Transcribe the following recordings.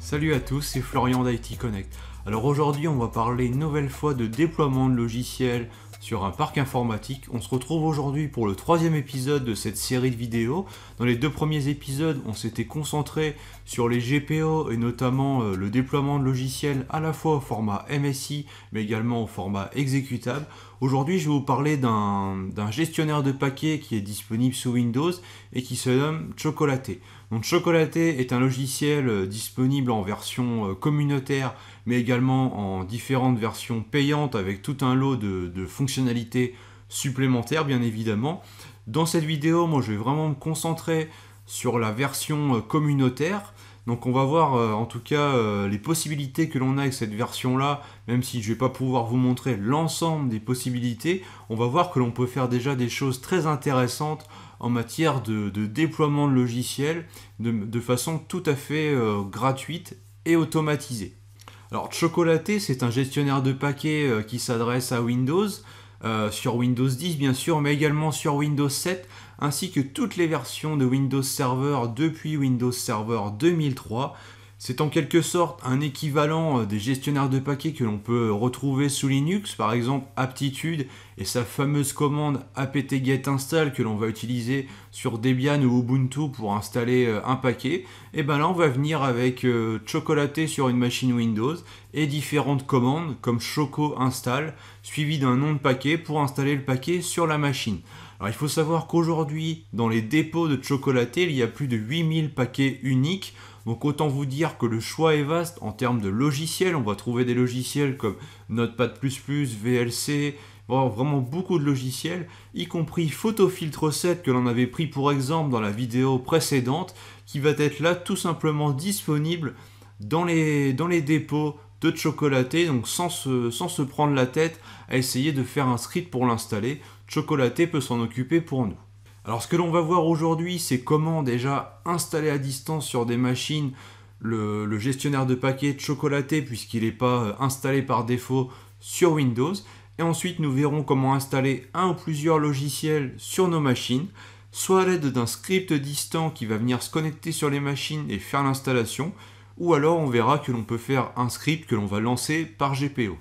Salut à tous, c'est Florian d'IT Connect. Alors aujourd'hui, on va parler une nouvelle fois de déploiement de logiciels, sur un parc informatique. On se retrouve aujourd'hui pour le troisième épisode de cette série de vidéos. Dans les deux premiers épisodes, on s'était concentré sur les GPO et notamment euh, le déploiement de logiciels à la fois au format MSI mais également au format exécutable. Aujourd'hui, je vais vous parler d'un gestionnaire de paquets qui est disponible sous Windows et qui se nomme Chocolaté. Donc Chocolaté est un logiciel euh, disponible en version euh, communautaire, mais également en différentes versions payantes avec tout un lot de, fonctionnalités supplémentaires, bien évidemment. Dans cette vidéo, moi, je vais vraiment me concentrer sur la version euh, communautaire. Donc on va voir en tout cas les possibilités que l'on a avec cette version-là, même si je ne vais pas pouvoir vous montrer l'ensemble des possibilités, on va voir que l'on peut faire déjà des choses très intéressantes en matière de, déploiement de logiciels de, façon tout à fait euh, gratuite et automatisée. Alors Chocolaté, c'est un gestionnaire de paquets euh, qui s'adresse à Windows, euh, sur Windows 10 bien sûr, mais également sur Windows 7, ainsi que toutes les versions de Windows Server depuis Windows Server 2003, c'est en quelque sorte un équivalent euh, des gestionnaires de paquets que l'on peut retrouver sous Linux, par exemple Aptitude et sa fameuse commande apt-get install que l'on va utiliser sur Debian ou Ubuntu pour installer euh, un paquet. Et bien là, on va venir avec euh, chocolaté sur une machine Windows et différentes commandes comme choco install suivi d'un nom de paquet pour installer le paquet sur la machine. Alors il faut savoir qu'aujourd'hui, dans les dépôts de chocolaté, il y a plus de 8000 paquets uniques donc autant vous dire que le choix est vaste en termes de logiciels. On va trouver des logiciels comme Notepad++, VLC, vraiment beaucoup de logiciels, y compris Photofiltre 7 que l'on avait pris pour exemple dans la vidéo précédente, qui va être là tout simplement disponible dans les, dans les dépôts de chocolaté, donc sans sans se prendre la tête à essayer de faire un script pour l'installer. Chocolaté peut s'en occuper pour nous. Alors ce que l'on va voir aujourd'hui, c'est comment déjà installer à distance sur des machines le, gestionnaire de paquets chocolaté puisqu'il n'est pas euh, installé par défaut sur Windows. Et ensuite, nous verrons comment installer un ou plusieurs logiciels sur nos machines, soit à l'aide d'un script distant qui va venir se connecter sur les machines et faire l'installation, ou alors on verra que l'on peut faire un script que l'on va lancer par GPO.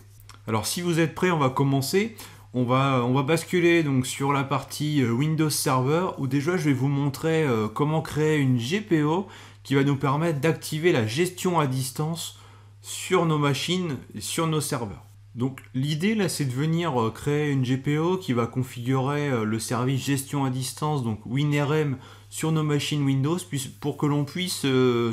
Alors si vous êtes prêts, on va commencer. Euh, on va, basculer donc sur la partie euh, Windows Server où déjà je vais vous montrer euh, comment créer une GPO qui va nous permettre d'activer la gestion à distance sur nos machines et sur nos serveurs. Donc l'idée là c'est de venir créer une GPO qui va configurer le service gestion à distance, donc WinRM sur nos machines Windows pour que l'on puisse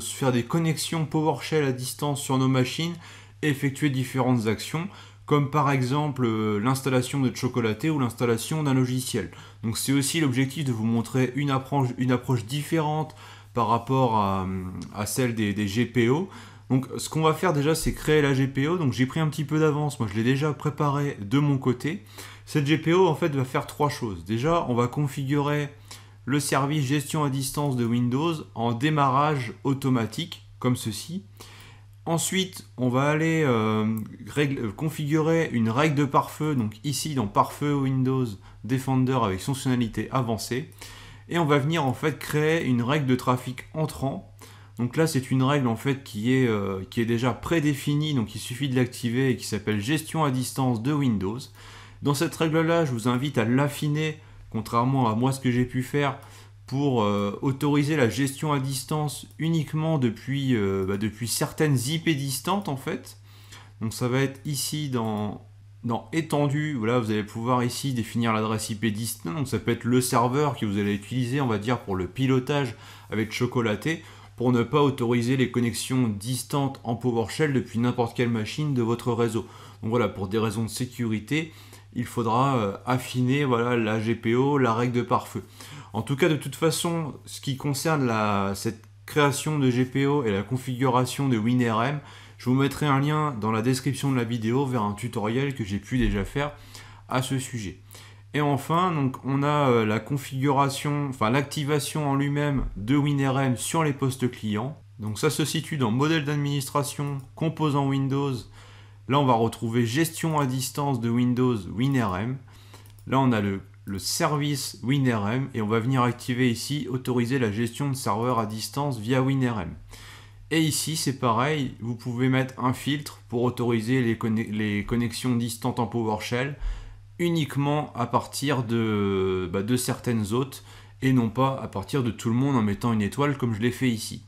faire des connexions PowerShell à distance sur nos machines et effectuer différentes actions comme par exemple euh, l'installation de chocolaté ou l'installation d'un logiciel. Donc c'est aussi l'objectif de vous montrer une approche, différente par rapport à, celle des, GPO. Donc ce qu'on va faire déjà c'est créer la GPO, donc j'ai pris un petit peu d'avance, moi je l'ai déjà préparé de mon côté. Cette GPO en fait va faire trois choses. Déjà on va configurer le service gestion à distance de Windows en démarrage automatique comme ceci. Ensuite, on va aller euh, euh, configurer une règle de pare-feu, donc ici dans pare-feu Windows Defender avec fonctionnalité avancée. Et on va venir en fait créer une règle de trafic entrant. Donc là, c'est une règle en fait qui est, euh, qui est déjà prédéfinie, donc il suffit de l'activer et qui s'appelle gestion à distance de Windows. Dans cette règle-là, je vous invite à l'affiner, contrairement à moi ce que j'ai pu faire, pour euh, autoriser la gestion à distance uniquement depuis, euh, bah, depuis certaines IP distantes en fait. Donc ça va être ici dans, dans étendue, voilà, vous allez pouvoir ici définir l'adresse IP distante, donc ça peut être le serveur que vous allez utiliser on va dire pour le pilotage avec chocolaté pour ne pas autoriser les connexions distantes en PowerShell depuis n'importe quelle machine de votre réseau. Donc voilà, pour des raisons de sécurité, il faudra euh, affiner voilà, la GPO, la règle de pare-feu. En tout cas, de toute façon, ce qui concerne cette création de GPO et la configuration de WinRM, je vous mettrai un lien dans la description de la vidéo vers un tutoriel que j'ai pu déjà faire à ce sujet. Et enfin, donc, on a euh, la configuration, enfin l'activation en lui-même de WinRM sur les postes clients. Donc ça se situe dans modèle d'administration, composant Windows. Là, on va retrouver gestion à distance de Windows WinRM. Là, on a le le service WinRM et on va venir activer ici autoriser la gestion de serveurs à distance via WinRM. Et ici, c'est pareil, vous pouvez mettre un filtre pour autoriser les, connexions distantes en PowerShell uniquement à partir de, bah, de certaines hôtes et non pas à partir de tout le monde en mettant une étoile comme je l'ai fait ici.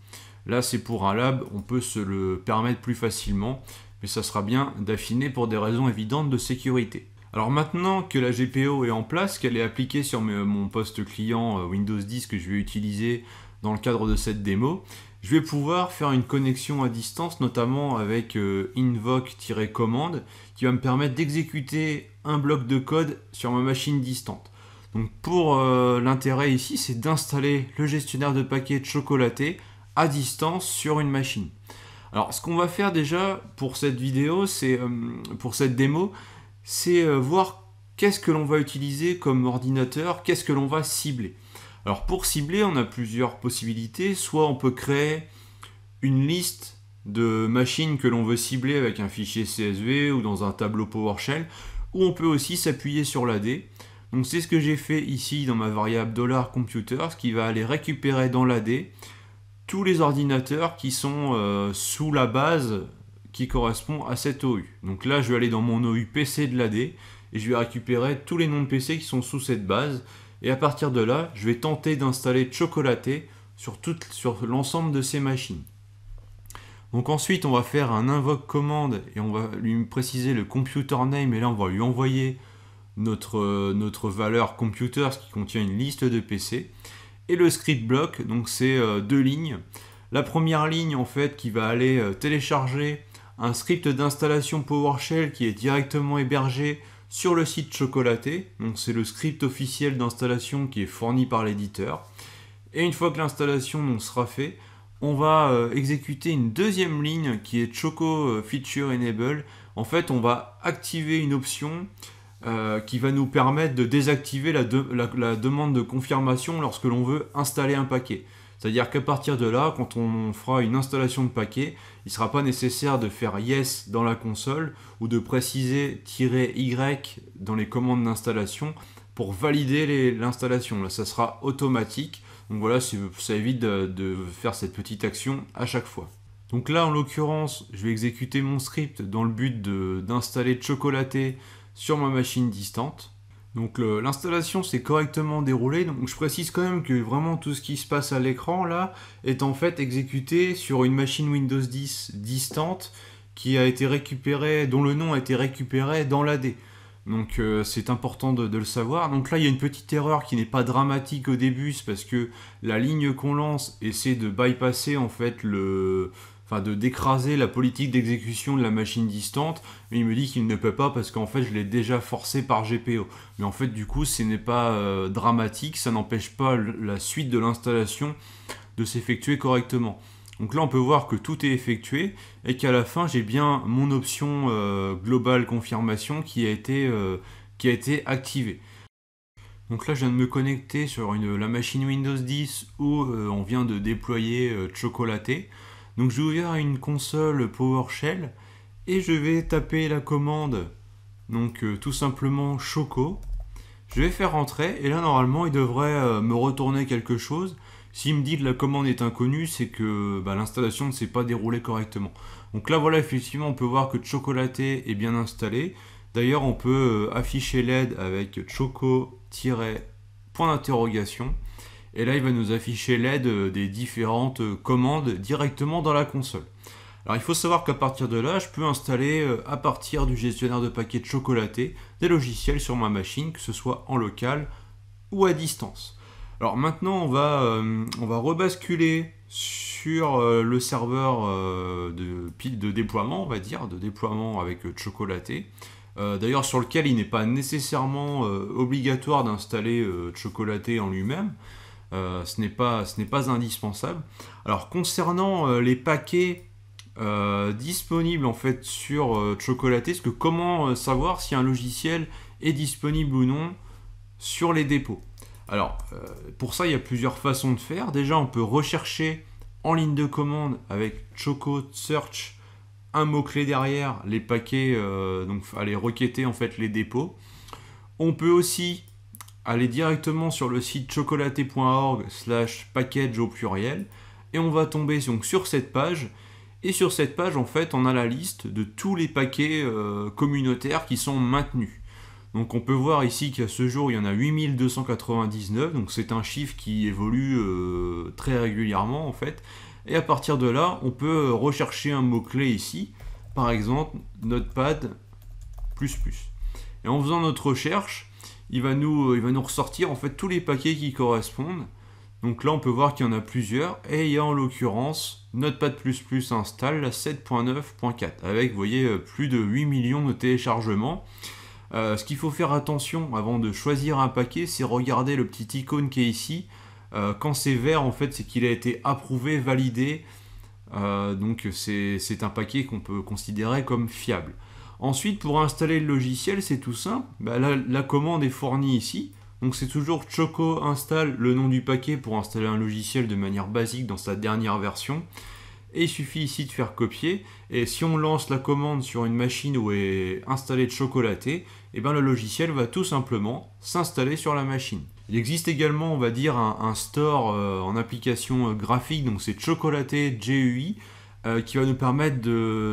Là, c'est pour un lab, on peut se le permettre plus facilement, mais ça sera bien d'affiner pour des raisons évidentes de sécurité. Alors maintenant que la GPO est en place, qu'elle est appliquée sur euh, mon poste client euh, Windows 10 que je vais utiliser dans le cadre de cette démo, je vais pouvoir faire une connexion à distance, notamment avec euh, invoke command qui va me permettre d'exécuter un bloc de code sur ma machine distante. Donc pour l'intérêt ici, c'est d'installer le gestionnaire de paquets de chocolaté à distance sur une machine. Alors ce qu'on va faire déjà pour cette vidéo, c'est pour cette démo, c'est euh, voir qu'est-ce que l'on va utiliser comme ordinateur, qu'est-ce que l'on va cibler. Alors pour cibler, on a plusieurs possibilités. Soit on peut créer une liste de machines que l'on veut cibler avec un fichier CSV ou dans un tableau PowerShell, ou on peut aussi s'appuyer sur l'AD. Donc c'est ce que j'ai fait ici dans ma variable $computer, ce qui va aller récupérer dans l'AD tous les ordinateurs qui sont euh, sous la base qui correspond à cette OU. Donc là, je vais aller dans mon OU PC de l'AD et je vais récupérer tous les noms de PC qui sont sous cette base. Et à partir de là, je vais tenter d'installer Chocolaté sur, sur l'ensemble de ces machines. Donc ensuite, on va faire un invoque commande et on va lui préciser le computer name et là, on va lui envoyer notre, euh, notre valeur computer, ce qui contient une liste de PC. Et le script block, donc c'est euh, deux lignes. La première ligne, en fait, qui va aller euh, télécharger un script d'installation PowerShell qui est directement hébergé sur le site chocolaté. Donc c'est le script officiel d'installation qui est fourni par l'éditeur. Et une fois que l'installation sera faite, on va euh, exécuter une deuxième ligne qui est Choco euh, Feature Enable. En fait, on va activer une option euh, qui va nous permettre de désactiver la demande de confirmation lorsque l'on veut installer un paquet. C'est-à-dire qu'à partir de là, quand on fera une installation de paquet, il ne sera pas nécessaire de faire yes dans la console ou de préciser "-y" dans les commandes d'installation pour valider l'installation. Là, ça sera automatique. Donc voilà, ça évite de, de faire cette petite action à chaque fois. Donc là, en l'occurrence, je vais exécuter mon script dans le but d'installer chocolaté sur ma machine distante. Donc l'installation s'est correctement déroulée. Donc je précise quand même que vraiment tout ce qui se passe à l'écran là est en fait exécuté sur une machine Windows 10 distante qui a été récupérée, dont le nom a été récupéré dans l'AD. Donc euh, c'est important de, de, le savoir. Donc là il y a une petite erreur qui n'est pas dramatique au début, c'est parce que la ligne qu'on lance essaie de bypasser en fait le, de d'écraser la politique d'exécution de la machine distante, mais il me dit qu'il ne peut pas parce qu'en fait je l'ai déjà forcé par GPO. Mais en fait du coup ce n'est pas euh, dramatique, ça n'empêche pas la suite de l'installation de s'effectuer correctement. Donc là on peut voir que tout est effectué et qu'à la fin j'ai bien mon option Global euh, globale confirmation qui a été, euh, qui a été activée. Donc là, je viens de me connecter sur une, la machine Windows 10 où on vient de déployer Chocolaté. Donc vais ouvrir une console PowerShell et je vais taper la commande, donc euh, tout simplement Choco. Je vais faire entrer et là normalement il devrait euh, me retourner quelque chose. S'il me dit que la commande est inconnue, c'est que bah, l'installation ne s'est pas déroulée correctement. Donc là voilà effectivement on peut voir que Chocolaté est bien installé. D'ailleurs on peut euh, afficher l'aide avec choco- point d'interrogation. Et là, il va nous afficher l'aide euh, des différentes euh, commandes directement dans la console. Alors il faut savoir qu'à partir de là, je peux installer euh, à partir du gestionnaire de paquets de chocolaté des logiciels sur ma machine, que ce soit en local ou à distance. Alors maintenant, on va, on va rebasculer sur le serveur de, de déploiement, on va dire, de déploiement avec Chocolaté. D'ailleurs, sur lequel il n'est pas nécessairement obligatoire d'installer Chocolaté en lui-même. Euh, ce n'est pas, pas, indispensable. Alors concernant euh, les paquets euh, disponibles en fait sur Chocolates, comment savoir si un logiciel est disponible ou non sur les dépôts Alors pour ça il y a plusieurs façons de faire. Déjà on peut rechercher en ligne de commande avec Choco Search un mot-clé derrière les paquets, donc aller requêter en fait les dépôts. On peut aussi allez directement sur le site chocolaté.org slash package au pluriel et on va tomber donc sur cette page. Et sur cette page, en fait, on a la liste de tous les paquets euh, communautaires qui sont maintenus. Donc on peut voir ici qu'à ce jour, il y en a 8299, donc c'est un chiffre qui évolue euh, très régulièrement en fait. Et à partir de là, on peut rechercher un mot-clé ici, par exemple Notepad++. Et en faisant notre recherche, il va nous, euh, il va nous ressortir en fait tous les paquets qui correspondent. Donc là, on peut voir qu'il y en a plusieurs, et il y a en l'occurrence Notepad++ install 7.9.4, avec, vous voyez, euh, plus de 8 millions de téléchargements. Euh, ce qu'il faut faire attention avant de choisir un paquet, c'est regarder le petit icône qui est ici. quand c'est vert, en fait, c'est qu'il a été approuvé, validé. donc c'est un paquet qu'on peut considérer comme fiable. Ensuite, pour installer le logiciel, c'est tout simple. Bah, la, commande est fournie ici. Donc c'est toujours choco install le nom du paquet pour installer un logiciel de manière basique dans sa dernière version. Et il suffit ici de faire copier. Et si on lance la commande sur une machine où est installé chocolaté, eh bien le logiciel va tout simplement s'installer sur la machine. Il existe également, on va dire, un, store euh, en application euh, graphique, donc c'est chocolaté GUI, euh, qui va nous permettre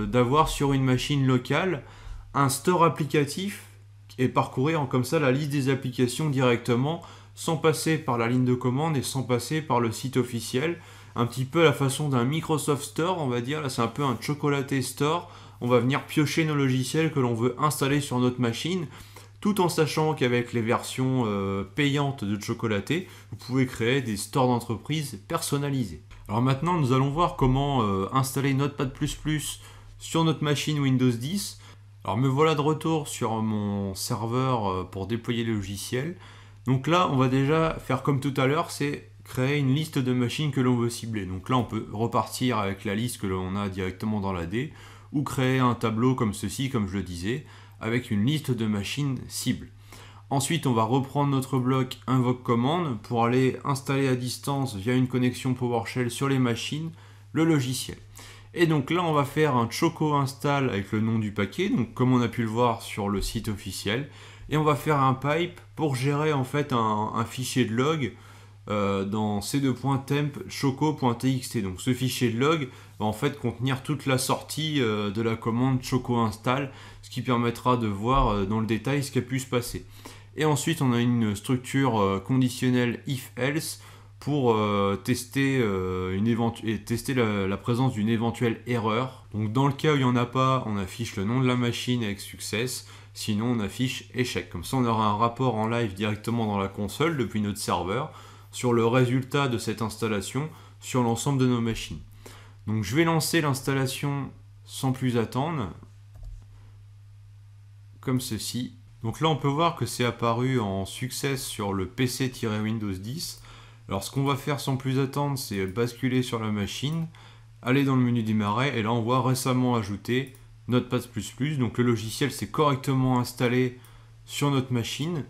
d'avoir sur une machine locale un store applicatif et parcourir comme ça la liste des applications directement sans passer par la ligne de commande et sans passer par le site officiel. Un petit peu la façon d'un Microsoft Store, on va dire. Là, c'est un peu un chocolaté store. On va venir piocher nos logiciels que l'on veut installer sur notre machine tout en sachant qu'avec les versions euh, payantes de Chocolaté, vous pouvez créer des stores d'entreprise personnalisés. Alors maintenant, nous allons voir comment euh, installer Notepad++ sur notre machine Windows 10 alors me voilà de retour sur mon serveur euh, pour déployer le logiciel. Donc là, on va déjà faire comme tout à l'heure, c'est créer une liste de machines que l'on veut cibler. Donc là, on peut repartir avec la liste que l'on a directement dans la ou créer un tableau comme ceci, comme je le disais, avec une liste de machines cibles. Ensuite, on va reprendre notre bloc Invoke commande pour aller installer à distance via une connexion PowerShell sur les machines le logiciel. Et donc là, on va faire un Choco install avec le nom du paquet, donc comme on a pu le voir sur le site officiel. Et on va faire un pipe pour gérer en fait un, fichier de log euh, dans c2.temp choco.txt. Donc ce fichier de log va en fait contenir toute la sortie euh, de la commande choco install, ce qui permettra de voir euh, dans le détail ce qui a pu se passer. Et ensuite, on a une structure conditionnelle if-else pour euh, tester, euh, la, présence d'une éventuelle erreur. Donc dans le cas où il n'y en a pas, on affiche le nom de la machine avec succès, sinon on affiche échec. Comme ça on aura un rapport en live directement dans la console depuis notre serveur sur le résultat de cette installation sur l'ensemble de nos machines. Donc je vais lancer l'installation sans plus attendre, comme ceci. Donc là on peut voir que c'est apparu en succès sur le PC-Windows 10, alors ce qu'on va faire sans plus attendre, c'est basculer sur la machine, aller dans le menu démarrer, et là on voit récemment ajouté Notepad++, donc le logiciel s'est correctement installé sur notre machine.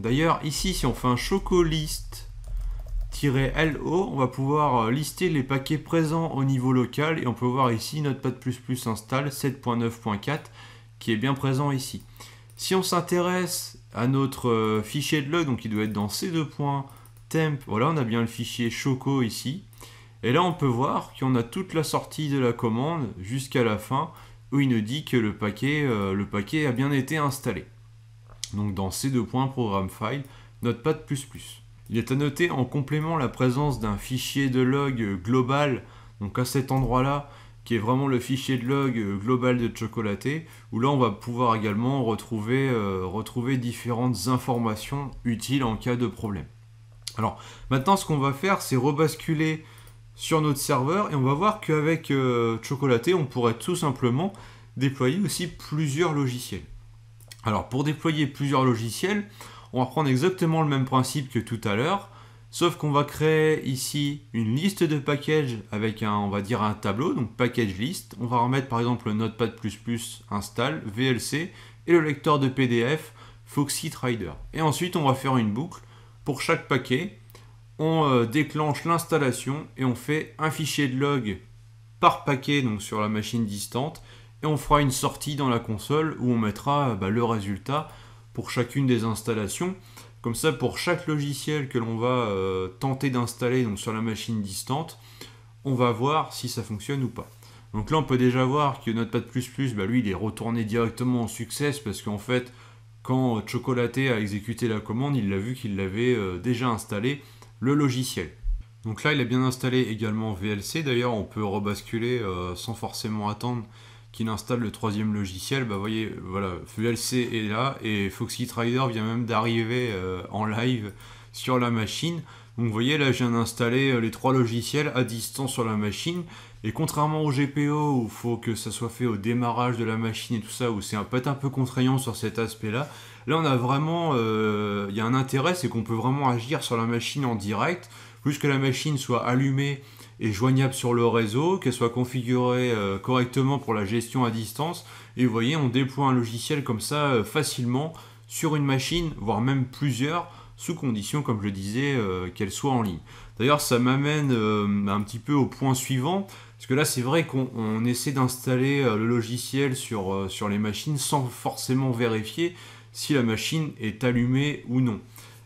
D'ailleurs ici, si on fait un chocolist LO, on va pouvoir euh, lister les paquets présents au niveau local et on peut voir ici Notepad++ installe 7.9.4 qui est bien présent ici. Si on s'intéresse à notre euh, fichier de log, donc il doit être dans ces deux points, voilà, on a bien le fichier Choco ici. Et là, on peut voir qu'on a toute la sortie de la commande jusqu'à la fin où il nous dit que le paquet, euh, a bien été installé. Donc dans ces deux points, programme file, notepad++. Il est à noter en complément la présence d'un fichier de log global, donc à cet endroit-là, qui est vraiment le fichier de log global de Chocolaté, où là on va pouvoir également retrouver euh, différentes informations utiles en cas de problème. Alors maintenant, ce qu'on va faire, c'est rebasculer sur notre serveur et on va voir qu'avec euh, Chocolaté, on pourrait tout simplement déployer aussi plusieurs logiciels. Alors pour déployer plusieurs logiciels, on va prendre exactement le même principe que tout à l'heure, sauf qu'on va créer ici une liste de packages avec un, on va dire un tableau, donc package list. On va remettre par exemple Notepad++ install, VLC et le lecteur de PDF Foxy Trader. Et ensuite on va faire une boucle pour chaque paquet, on euh, déclenche l'installation et on fait un fichier de log par paquet donc sur la machine distante et on fera une sortie dans la console où on mettra euh, bah, le résultat pour chacune des installations. Comme ça, pour chaque logiciel que l'on va euh, tenter d'installer donc sur la machine distante, on va voir si ça fonctionne ou pas. Donc là, on peut déjà voir que Notepad++, bah, lui, il est retourné directement en succès parce qu'en fait, quand Chocolaté a exécuté la commande, il l'a vu qu'il avait euh, déjà installé le logiciel. Donc là, il a bien installé également VLC. D'ailleurs, on peut rebasculer euh, sans forcément attendre qu'il installe le troisième logiciel. Bah, voyez, voilà, VLC est là et Foxy Trader vient même d'arriver euh, en live sur la machine. Donc vous voyez là, je viens d'installer les trois logiciels à distance sur la machine. Et contrairement au GPO, où il faut que ça soit fait au démarrage de la machine et tout ça, où c'est peut un peu contraignant sur cet aspect-là, là on a vraiment, euh, il y a un intérêt, c'est qu'on peut vraiment agir sur la machine en direct, plus que la machine soit allumée et joignable sur le réseau, qu'elle soit configurée euh, correctement pour la gestion à distance. Et vous voyez, on déploie un logiciel comme ça euh, facilement sur une machine, voire même plusieurs, sous condition, comme je disais, qu'elle soit en ligne. D'ailleurs, ça m'amène un petit peu au point suivant, parce que là, c'est vrai qu'on essaie d'installer euh, le logiciel euh, sur, les machines sans forcément vérifier si la machine est allumée ou non.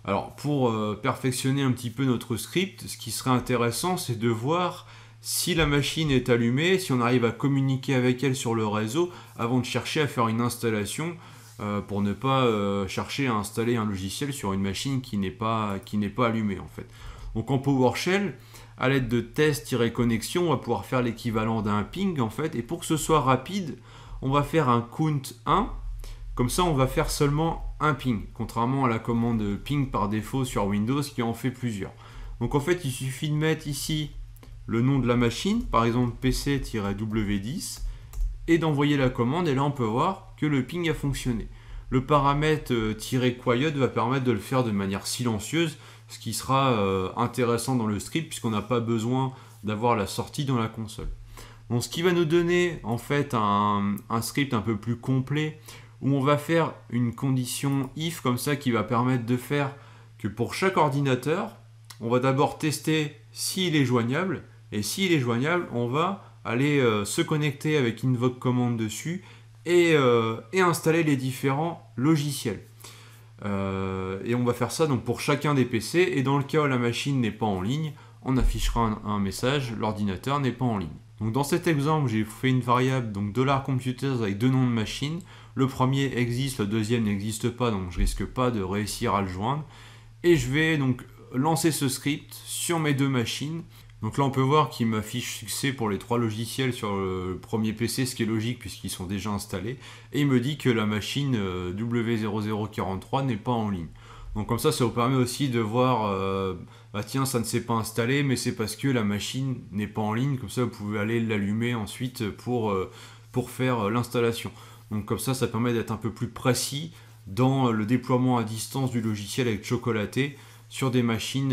Alors, pour euh, perfectionner un petit peu notre script, ce qui serait intéressant, c'est de voir si la machine est allumée, si on arrive à communiquer avec elle sur le réseau avant de chercher à faire une installation pour ne pas chercher à installer un logiciel sur une machine qui n'est pas, pas allumée en fait. Donc en PowerShell, à l'aide de test-connexion, on va pouvoir faire l'équivalent d'un ping en fait. Et pour que ce soit rapide, on va faire un count 1. Comme ça, on va faire seulement un ping, contrairement à la commande ping par défaut sur Windows qui en fait plusieurs. Donc en fait, il suffit de mettre ici le nom de la machine, par exemple pc-w10, et d'envoyer la commande. Et là, on peut voir que le ping a fonctionné. Le paramètre euh, "-quiet" va permettre de le faire de manière silencieuse ce qui sera euh, intéressant dans le script puisqu'on n'a pas besoin d'avoir la sortie dans la console. Donc, ce qui va nous donner en fait un, script un peu plus complet où on va faire une condition if comme ça qui va permettre de faire que pour chaque ordinateur, on va d'abord tester s'il est joignable et s'il est joignable, on va aller euh, se connecter avec invoke command dessus et euh, installer les différents logiciels. Euh, et on va faire ça donc pour chacun des PC. Et dans le cas où la machine n'est pas en ligne, on affichera un, message l'ordinateur n'est pas en ligne. Donc dans cet exemple, j'ai fait une variable donc $computers avec deux noms de machine. Le premier existe, le deuxième n'existe pas, donc je risque pas de réussir à le joindre. Et je vais donc lancer ce script sur mes deux machines donc là, on peut voir qu'il m'affiche succès pour les trois logiciels sur le premier PC, ce qui est logique puisqu'ils sont déjà installés. Et il me dit que la machine W0043 n'est pas en ligne. Donc comme ça, ça vous permet aussi de voir, euh, bah tiens, ça ne s'est pas installé, mais c'est parce que la machine n'est pas en ligne. Comme ça, vous pouvez aller l'allumer ensuite pour, euh, pour faire euh, l'installation. Donc comme ça, ça permet d'être un peu plus précis dans le déploiement à distance du logiciel avec Chocolaté sur des machines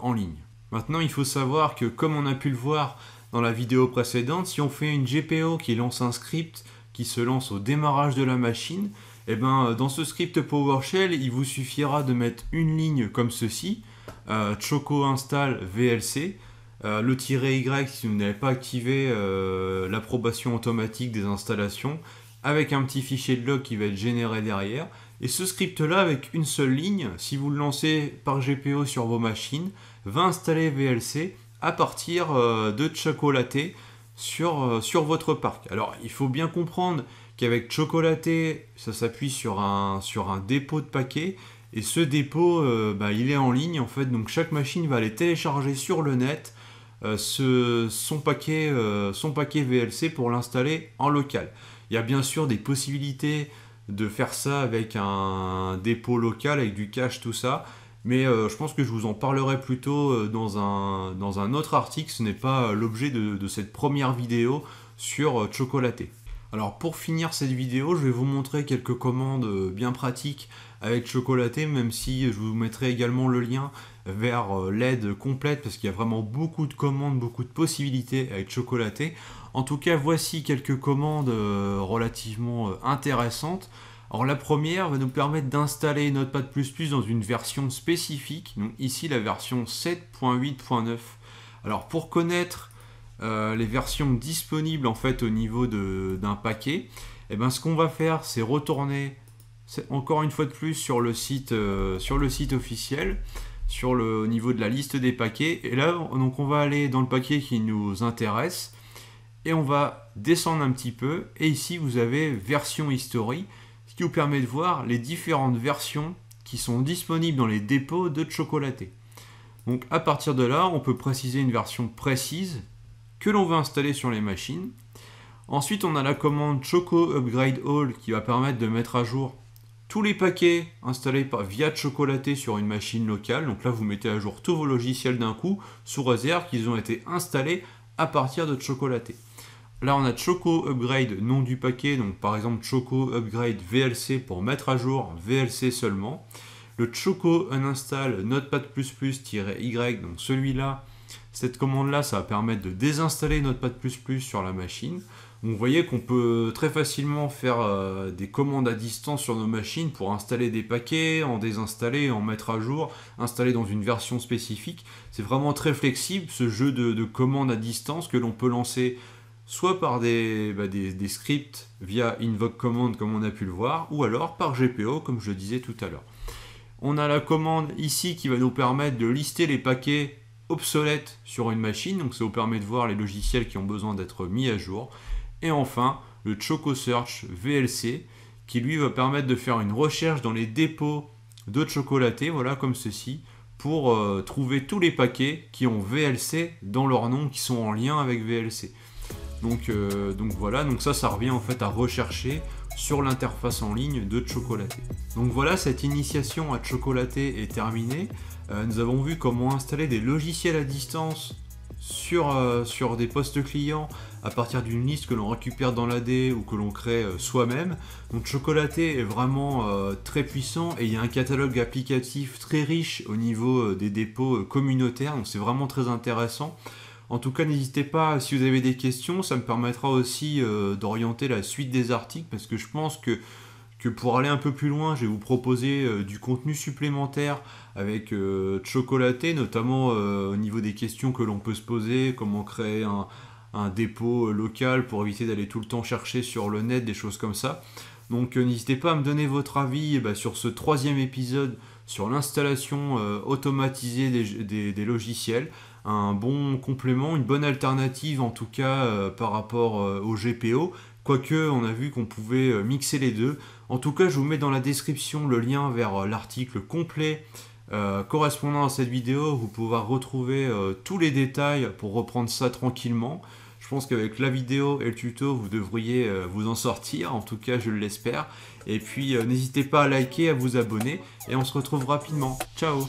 en ligne. Maintenant, il faut savoir que, comme on a pu le voir dans la vidéo précédente, si on fait une GPO qui lance un script qui se lance au démarrage de la machine, eh ben, euh, dans ce script PowerShell, il vous suffira de mettre une ligne comme ceci, euh, choco install VLC, euh, le tirer Y si vous n'avez pas activé l'approbation automatique des installations, avec un petit fichier de log qui va être généré derrière, et ce script-là, avec une seule ligne, si vous le lancez par GPO sur vos machines, va installer VLC à partir euh, de chocolaté euh, sur, votre parc. Alors, il faut bien comprendre qu'avec chocolaté, ça s'appuie sur un, dépôt de paquets. Et ce dépôt, euh, bah, il est en ligne en fait, donc chaque machine va aller télécharger sur le net son paquet VLC pour l'installer en local. Il y a bien sûr des possibilités de faire ça avec un dépôt local, avec du cash, tout ça. Mais euh, je pense que je vous en parlerai plutôt euh, dans un, dans un autre article, ce n'est pas euh, l'objet de, de, cette première vidéo sur chocolaté. Alors pour finir cette vidéo, je vais vous montrer quelques commandes bien pratiques avec Chocolaté, même si je vous mettrai également le lien vers euh, l'aide complète, parce qu'il y a vraiment beaucoup de commandes, beaucoup de possibilités avec Chocolaté. En tout cas, voici quelques commandes euh, relativement euh, intéressantes. Alors la première va nous permettre d'installer Notepad++ dans une version spécifique, donc ici la version 7.8.9. Alors pour connaître euh, les versions disponibles en fait au niveau d'un paquet, et eh ben ce qu'on va faire c'est retourner encore une fois de plus sur le site, euh, sur le site officiel, sur le, niveau de la liste des paquets. Et là on va aller dans le paquet qui nous intéresse et on va descendre un petit peu et ici vous avez version history ce qui vous permet de voir les différentes versions qui sont disponibles dans les dépôts de chocolaté. Donc à partir de là, on peut préciser une version précise que l'on veut installer sur les machines. Ensuite, on a la commande Choco Upgrade All qui va permettre de mettre à jour tous les paquets installés par, via Chocolaté sur une machine locale. Donc là, vous mettez à jour tous vos logiciels d'un coup, sous réserve qu'ils ont été installés à partir de Chocolaté. Là, on a Choco Upgrade, nom du paquet, donc par exemple Choco Upgrade VLC pour mettre à jour VLC seulement. Le Choco Uninstall Notepad++-Y, donc celui-là cette commande-là, ça va permettre de désinstaller notre plus sur la machine. vous voyez qu'on peut très facilement faire euh, des commandes à distance sur nos machines pour installer des paquets, en désinstaller, en mettre à jour, installer dans une version spécifique. C'est vraiment très flexible ce jeu de, commandes à distance que l'on peut lancer soit par bah, des, des scripts via invoke command comme on a pu le voir, ou alors par GPO comme je le disais tout à l'heure. On a la commande ici qui va nous permettre de lister les paquets obsolète sur une machine, donc ça vous permet de voir les logiciels qui ont besoin d'être mis à jour. Et enfin, le Choco Search VLC, qui lui va permettre de faire une recherche dans les dépôts de chocolaté, voilà comme ceci, pour euh, trouver tous les paquets qui ont VLC dans leur nom, qui sont en lien avec VLC. Euh, donc, voilà, donc ça, ça revient en fait à rechercher sur l'interface en ligne de chocolaté. Donc voilà, cette initiation à chocolaté est terminée. Euh, nous avons vu comment installer des logiciels à distance euh, sur, des postes clients à partir d'une liste que l'on récupère dans l'AD ou que l'on crée euh, soi-même. Donc Chocolaté est vraiment très puissant et il y a un catalogue applicatif très riche au niveau des dépôts communautaires, donc c'est vraiment très intéressant. En tout cas, n'hésitez pas si vous avez des questions, ça me permettra aussi d'orienter la suite des articles parce que je pense que que pour aller un peu plus loin, je vais vous proposer euh, du contenu supplémentaire avec euh, chocolaté, notamment euh, au niveau des questions que l'on peut se poser, comment créer un, dépôt local pour éviter d'aller tout le temps chercher sur le net, des choses comme ça. Donc n'hésitez pas à me donner votre avis eh ben, sur ce troisième épisode sur l'installation automatisée des, logiciels. Un bon complément, une bonne alternative en tout cas par rapport au GPO. Quoique on a vu qu'on pouvait mixer les deux. En tout cas, je vous mets dans la description le lien vers euh, l'article complet euh, correspondant à cette vidéo. Vous pouvez retrouver euh, tous les détails pour reprendre ça tranquillement. Je pense qu'avec la vidéo et le tuto, vous devriez vous en sortir. En tout cas, je l'espère. Et puis, n'hésitez pas à liker, à vous abonner. Et on se retrouve rapidement. Ciao